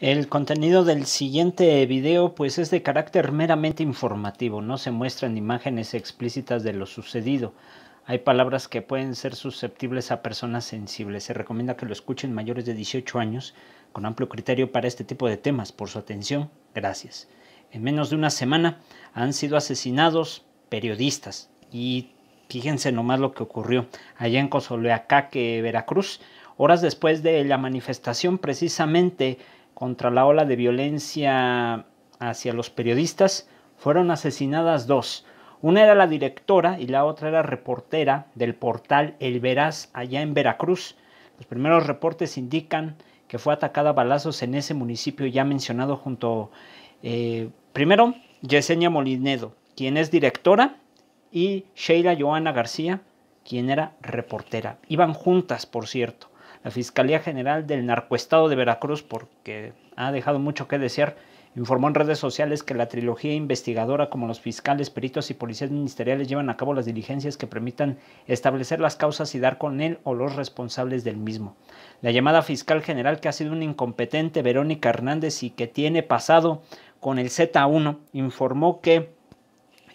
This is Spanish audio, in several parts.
El contenido del siguiente video pues es de carácter meramente informativo, no se muestran imágenes explícitas de lo sucedido. Hay palabras que pueden ser susceptibles a personas sensibles. Se recomienda que lo escuchen mayores de 18 años con amplio criterio para este tipo de temas. Por su atención, gracias. En menos de una semana han sido asesinados periodistas y fíjense nomás lo que ocurrió allá en Cozoleacaque, Veracruz, horas después de la manifestación precisamente contra la ola de violencia hacia los periodistas, fueron asesinadas dos. Una era la directora y la otra era reportera del portal El Veraz allá en Veracruz. Los primeros reportes indican que fue atacada a balazos en ese municipio ya mencionado junto eh, primero Yesenia Molinedo, quien es directora, y Sheila Joana García, quien era reportera. Iban juntas, por cierto la Fiscalía General del Narcoestado de Veracruz, porque ha dejado mucho que desear, informó en redes sociales que la trilogía investigadora, como los fiscales, peritos y policías ministeriales, llevan a cabo las diligencias que permitan establecer las causas y dar con él o los responsables del mismo. La llamada fiscal general, que ha sido una incompetente Verónica Hernández y que tiene pasado con el Z1, informó que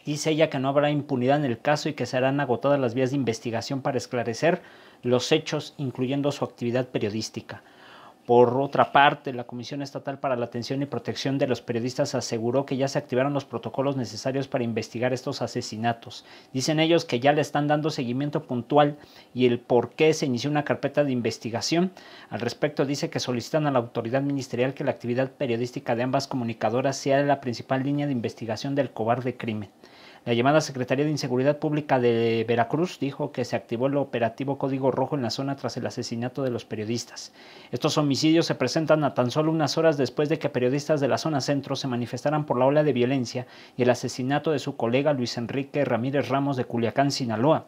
Dice ella que no habrá impunidad en el caso y que serán agotadas las vías de investigación para esclarecer los hechos, incluyendo su actividad periodística. Por otra parte, la Comisión Estatal para la Atención y Protección de los Periodistas aseguró que ya se activaron los protocolos necesarios para investigar estos asesinatos. Dicen ellos que ya le están dando seguimiento puntual y el por qué se inició una carpeta de investigación. Al respecto, dice que solicitan a la autoridad ministerial que la actividad periodística de ambas comunicadoras sea la principal línea de investigación del cobarde crimen. La llamada Secretaría de Inseguridad Pública de Veracruz dijo que se activó el operativo Código Rojo en la zona tras el asesinato de los periodistas. Estos homicidios se presentan a tan solo unas horas después de que periodistas de la zona centro se manifestaran por la ola de violencia y el asesinato de su colega Luis Enrique Ramírez Ramos de Culiacán, Sinaloa.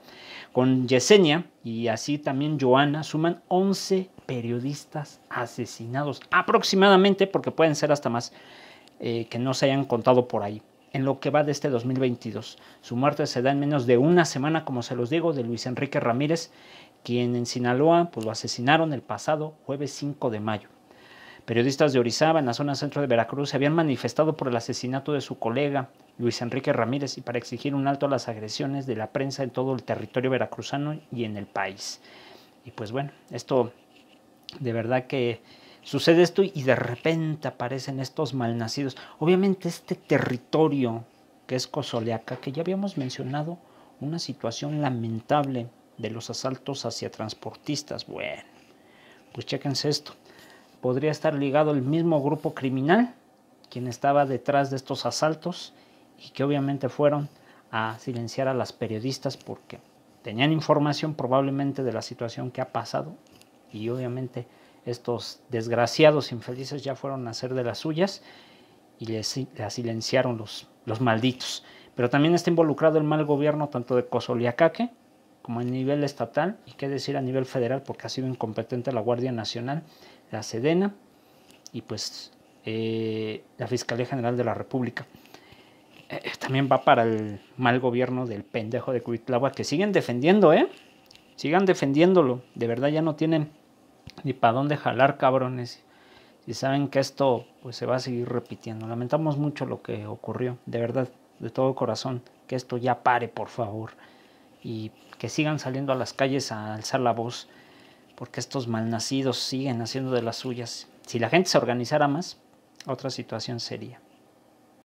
Con Yesenia y así también Joana suman 11 periodistas asesinados, aproximadamente, porque pueden ser hasta más, eh, que no se hayan contado por ahí en lo que va de este 2022. Su muerte se da en menos de una semana, como se los digo, de Luis Enrique Ramírez, quien en Sinaloa pues, lo asesinaron el pasado jueves 5 de mayo. Periodistas de Orizaba, en la zona centro de Veracruz, se habían manifestado por el asesinato de su colega Luis Enrique Ramírez y para exigir un alto a las agresiones de la prensa en todo el territorio veracruzano y en el país. Y pues bueno, esto de verdad que Sucede esto y de repente aparecen estos malnacidos. Obviamente este territorio que es Cozoleaca, que ya habíamos mencionado, una situación lamentable de los asaltos hacia transportistas. Bueno, pues chéquense esto. Podría estar ligado el mismo grupo criminal quien estaba detrás de estos asaltos y que obviamente fueron a silenciar a las periodistas porque tenían información probablemente de la situación que ha pasado y obviamente estos desgraciados infelices ya fueron a hacer de las suyas y les, silenciaron los, malditos. Pero también está involucrado el mal gobierno tanto de Cozoliacaque como a nivel estatal y qué decir a nivel federal porque ha sido incompetente la Guardia Nacional, la Sedena y pues eh, la Fiscalía General de la República. Eh, eh, también va para el mal gobierno del pendejo de Cuitlava que siguen defendiendo, ¿eh? Sigan defendiéndolo. De verdad ya no tienen ni para dónde jalar, cabrones. si saben que esto pues se va a seguir repitiendo. Lamentamos mucho lo que ocurrió, de verdad, de todo corazón, que esto ya pare, por favor. Y que sigan saliendo a las calles a alzar la voz, porque estos malnacidos siguen haciendo de las suyas. Si la gente se organizara más, otra situación sería.